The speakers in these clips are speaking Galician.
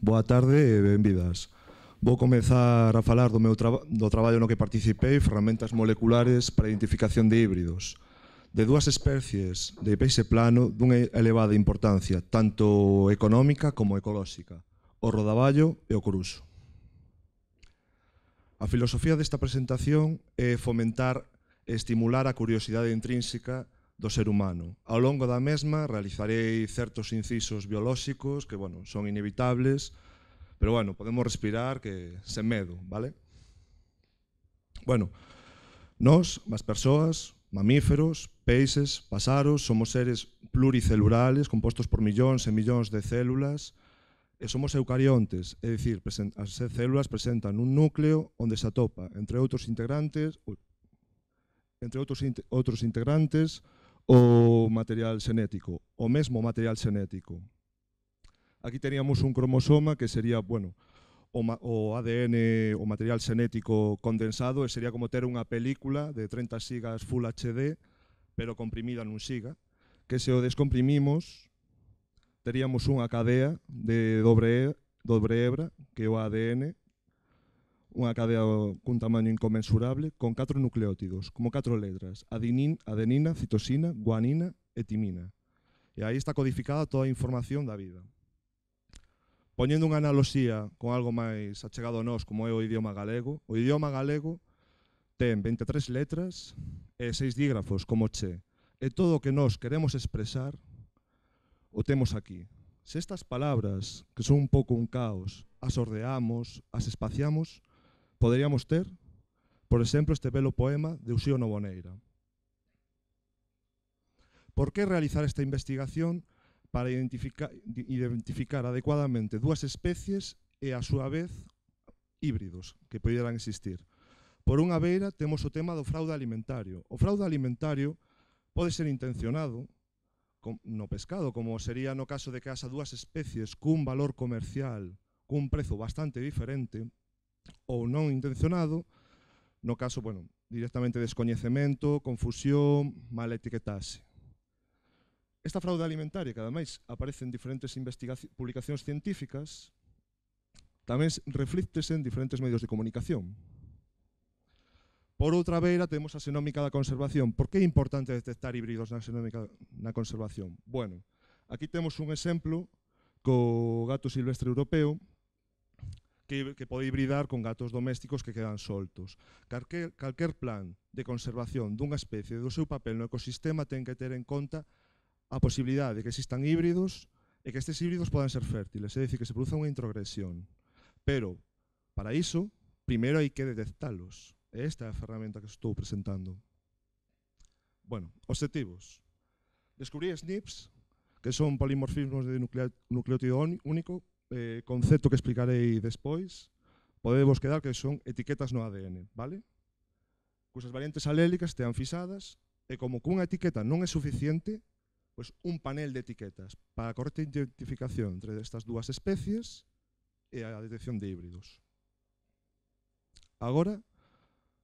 Boa tarde e benvidas. Vou comezar a falar do meu traba do traballo no que participei, ferramentas moleculares para a identificación de híbridos, de dúas especies de peixe plano dunha elevada importancia, tanto económica como ecolóxica, o rodaballo e o coruso. A filosofía desta presentación é fomentar e estimular a curiosidade intrínseca do ser humano. Ao longo da mesma realizarei certos incisos biolóxicos que, bueno, son inevitables, pero bueno, podemos respirar que sen medo, vale? Bueno, nós, as persoas, mamíferos, peixes, pasaros, somos seres pluricelulares compostos por millóns e millóns de células e somos eucariontes, é dicir, as células presentan un núcleo onde se atopa, entre outros integrantes, entre outros, outros integrantes, o material xenético, o mesmo material xenético. Aquí teníamos un cromosoma que sería, bueno, o, o ADN, o material xenético condensado, e sería como ter unha película de 30 sigas Full HD, pero comprimida nun siga, que se o descomprimimos, teríamos unha cadea de dobre, dobre hebra, que é o ADN, unha cadea cun tamaño inconmensurable con catro nucleótidos, como catro letras, adenin, adenina citosina, guanina e timina. E aí está codificada toda a información da vida. Poñendo unha analoxía con algo máis achegado a nós, como é o idioma galego, o idioma galego ten 23 letras e 6 dígrafos, como che. E todo o que nós queremos expresar o temos aquí. Se estas palabras, que son un pouco un caos, as ordeamos, as espaciamos, Poderíamos ter, por exemplo, este belo poema de Uxío Novoneira. Por que realizar esta investigación para identificar, identificar adecuadamente dúas especies e, a súa vez, híbridos que poderan existir? Por unha beira temos o tema do fraude alimentario. O fraude alimentario pode ser intencionado no pescado, como sería no caso de que haxa dúas especies cun valor comercial, cun prezo bastante diferente, ou non intencionado, no caso, bueno, directamente descoñecemento, confusión, mala etiquetase. Esta fraude alimentaria, que ademais aparece en diferentes publicacións científicas, tamén reflíctese en diferentes medios de comunicación. Por outra beira, temos a xenómica da conservación. Por que é importante detectar híbridos na xenómica na conservación? Bueno, aquí temos un exemplo co gato silvestre europeo que, que pode hibridar con gatos domésticos que quedan soltos. Calquer, calquer plan de conservación dunha especie do seu papel no ecosistema ten que ter en conta a posibilidade de que existan híbridos e que estes híbridos podan ser fértiles, é dicir, que se produza unha introgresión. Pero, para iso, primeiro hai que detectalos. esta é a ferramenta que estou presentando. Bueno, objetivos. Descubrí SNPs, que son polimorfismos de nucleótido único eh, concepto que explicarei despois, podemos quedar que son etiquetas no ADN, vale? Cusas variantes alélicas tean fixadas e como cunha etiqueta non é suficiente, pois un panel de etiquetas para a correcta identificación entre estas dúas especies e a detección de híbridos. Agora,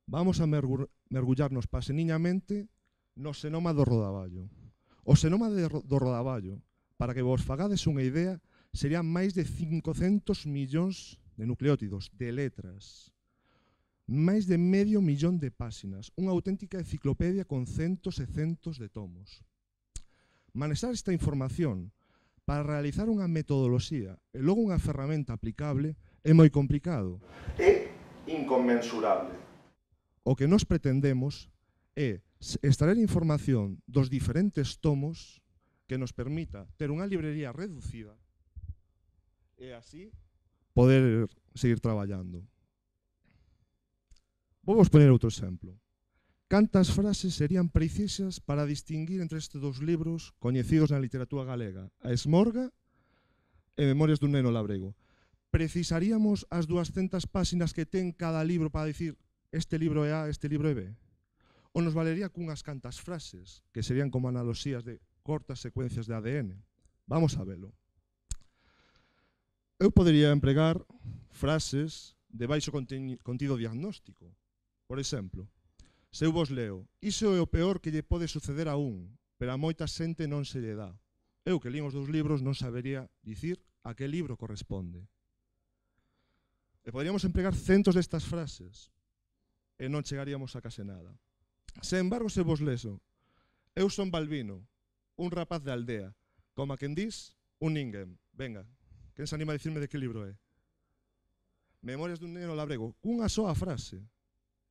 vamos a mergullarnos paseniñamente no senoma do rodaballo. O senoma do rodaballo, para que vos fagades unha idea, serían máis de 500 millóns de nucleótidos, de letras, máis de medio millón de páxinas, unha auténtica enciclopedia con centos e centos de tomos. Manexar esta información para realizar unha metodoloxía e logo unha ferramenta aplicable é moi complicado. É inconmensurable. O que nos pretendemos é extraer información dos diferentes tomos que nos permita ter unha librería reducida e así poder seguir traballando. Vou poner outro exemplo. Cantas frases serían precisas para distinguir entre estes dous libros coñecidos na literatura galega, a Esmorga e Memorias dun neno labrego. Precisaríamos as 200 páxinas que ten cada libro para dicir este libro é A, este libro é B? Ou nos valería cunhas cantas frases, que serían como analoxías de cortas secuencias de ADN? Vamos a velo eu podería empregar frases de baixo contido diagnóstico. Por exemplo, se eu vos leo, iso é o peor que lle pode suceder a un, pero a moita xente non se lle dá. Eu que lín os dous libros non sabería dicir a que libro corresponde. E poderíamos empregar centos destas frases e non chegaríamos a case nada. Se embargo se vos leso, eu son Balbino, un rapaz de aldea, como a quen dis, un ninguén. Venga, Quen se anima a dicirme de que libro é? Memorias dun neno labrego. Cunha soa frase.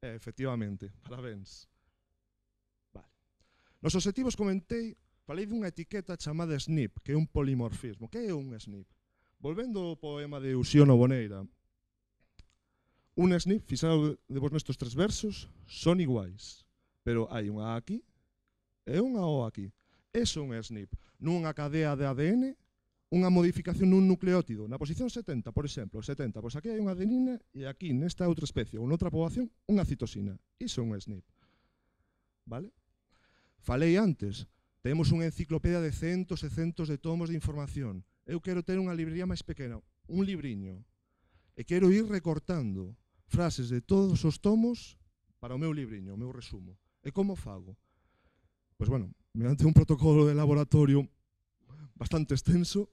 É, eh, efectivamente, parabéns. Vale. Nos objetivos comentei, falei dunha etiqueta chamada SNP, que é un polimorfismo. Que é un SNP? Volvendo ao poema de Usiono Boneira, un SNP, fixado de vos nestos tres versos, son iguais, pero hai unha A aquí e unha O aquí. Eso é un SNP. Nunha cadea de ADN unha modificación nun nucleótido. Na posición 70, por exemplo, 70, pois aquí hai unha adenina e aquí nesta outra especie ou noutra poboación unha citosina. Iso é un SNP. Vale? Falei antes, temos unha enciclopedia de centos e centos de tomos de información. Eu quero ter unha librería máis pequena, un libriño, e quero ir recortando frases de todos os tomos para o meu libriño, o meu resumo. E como fago? Pois bueno, mediante un protocolo de laboratorio bastante extenso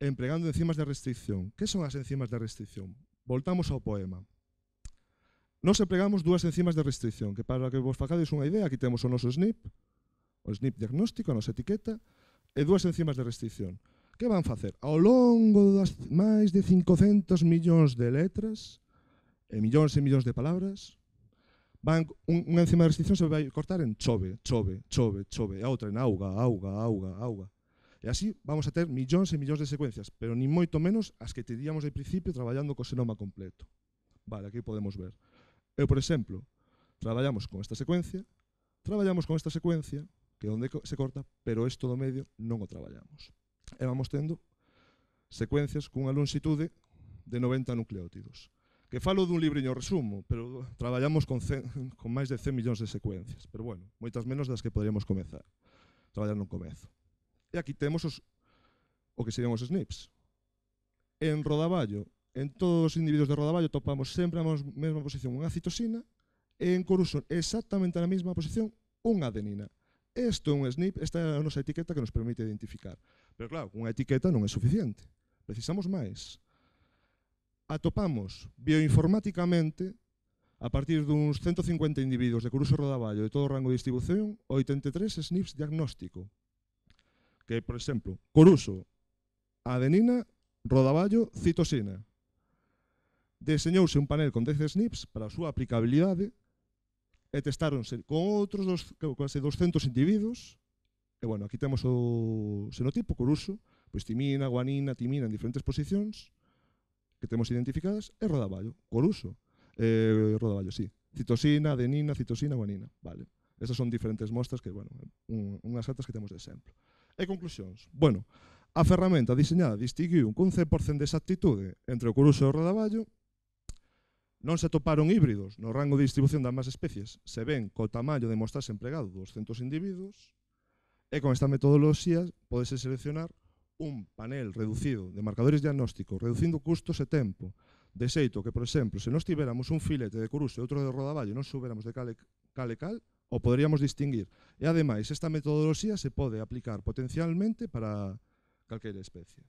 empregando enzimas de restricción. Que son as enzimas de restricción? Voltamos ao poema. Nos empregamos dúas enzimas de restricción, que para que vos facades unha idea, aquí temos o noso SNP, o SNP diagnóstico, a nosa etiqueta, e dúas enzimas de restricción. Que van facer? Ao longo das máis de 500 millóns de letras, e millóns e millóns de palabras, van unha enzima de restricción se vai cortar en chove, chove, chove, chove, e a outra en auga, auga, auga, auga. E así vamos a ter millóns e millóns de secuencias, pero ni moito menos as que teríamos de principio traballando co xenoma completo. Vale, aquí podemos ver. Eu, por exemplo, traballamos con esta secuencia, traballamos con esta secuencia, que onde se corta, pero isto do medio non o traballamos. E vamos tendo secuencias cunha longitude de 90 nucleótidos. Que falo dun libriño resumo, pero traballamos con, cen, con máis de 100 millóns de secuencias. Pero bueno, moitas menos das que poderíamos comezar. Traballar no comezo. E aquí temos os, o que serían os SNPs. En Rodaballo, en todos os individuos de Rodaballo topamos sempre a mesma posición unha citosina e en coruso, exactamente na mesma posición unha adenina. Isto é un SNP, esta é a nosa etiqueta que nos permite identificar. Pero claro, unha etiqueta non é suficiente. Precisamos máis. Atopamos bioinformáticamente a partir duns 150 individuos de Coruso Rodaballo de todo o rango de distribución, 83 SNPs diagnóstico, que por exemplo, coruso, adenina, rodaballo, citosina. Deseñouse un panel con 10 SNPs para a súa aplicabilidade e testáronse con outros dos, quase 200 individuos. E, bueno, aquí temos o xenotipo coruso, pois timina, guanina, timina en diferentes posicións que temos identificadas e rodaballo, coruso. Eh, rodaballo, sí. Citosina, adenina, citosina, guanina. Vale. Esas son diferentes mostras que, bueno, un, unhas altas que temos de exemplo. E conclusións. Bueno, a ferramenta diseñada distinguiu un 15% de exactitude entre o curuxo e o rodaballo, non se toparon híbridos no rango de distribución das más especies, se ven co tamaño de mostras empregado 200 individuos, e con esta metodoloxía podes seleccionar un panel reducido de marcadores diagnósticos, reducindo custos e tempo, de xeito que, por exemplo, se nos tiveramos un filete de curuxo e outro de rodaballo non souberamos de cale cal e cal, o poderíamos distinguir. E ademais, esta metodoloxía se pode aplicar potencialmente para calquera especie.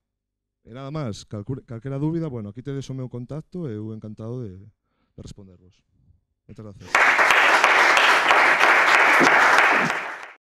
E nada máis, calquera dúbida, bueno, aquí tedes o meu contacto e eu encantado de, de respondervos. Moitas gracias.